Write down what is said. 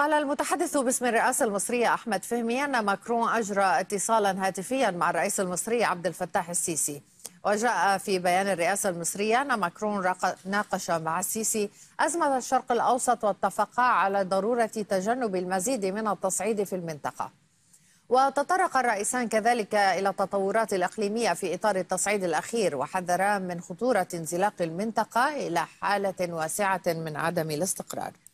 قال المتحدث باسم الرئاسة المصرية أحمد فهمي أن ماكرون أجرى اتصالا هاتفيا مع الرئيس المصري عبد الفتاح السيسي وجاء في بيان الرئاسة المصرية أن ماكرون ناقش مع السيسي أزمة الشرق الأوسط واتفقا على ضرورة تجنب المزيد من التصعيد في المنطقة وتطرق الرئيسان كذلك إلى التطورات الإقليمية في إطار التصعيد الأخير وحذرا من خطورة انزلاق المنطقة إلى حالة واسعة من عدم الاستقرار